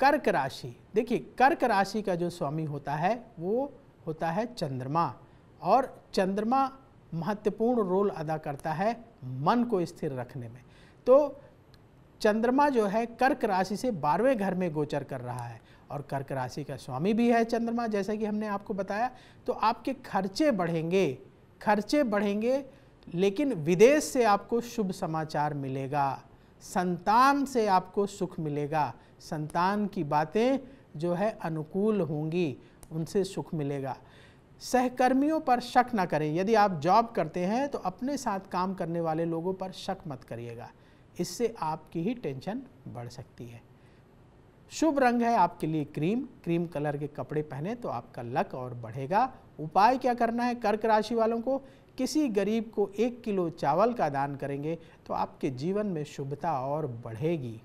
कर्क राशि देखिए कर्क राशि का जो स्वामी होता है वो होता है चंद्रमा और चंद्रमा महत्वपूर्ण रोल अदा करता है मन को स्थिर रखने में तो चंद्रमा जो है कर्क राशि से बारहवें घर में गोचर कर रहा है और कर्क राशि का स्वामी भी है चंद्रमा जैसा कि हमने आपको बताया तो आपके खर्चे बढ़ेंगे खर्चे बढ़ेंगे लेकिन विदेश से आपको शुभ समाचार मिलेगा संतान से आपको सुख मिलेगा संतान की बातें जो है अनुकूल होंगी उनसे सुख मिलेगा सहकर्मियों पर शक ना करें यदि आप जॉब करते हैं तो अपने साथ काम करने वाले लोगों पर शक मत करिएगा इससे आपकी ही टेंशन बढ़ सकती है शुभ रंग है आपके लिए क्रीम क्रीम कलर के कपड़े पहने तो आपका लक और बढ़ेगा उपाय क्या करना है कर्क राशि वालों को किसी गरीब को एक किलो चावल का दान करेंगे तो आपके जीवन में शुभता और बढ़ेगी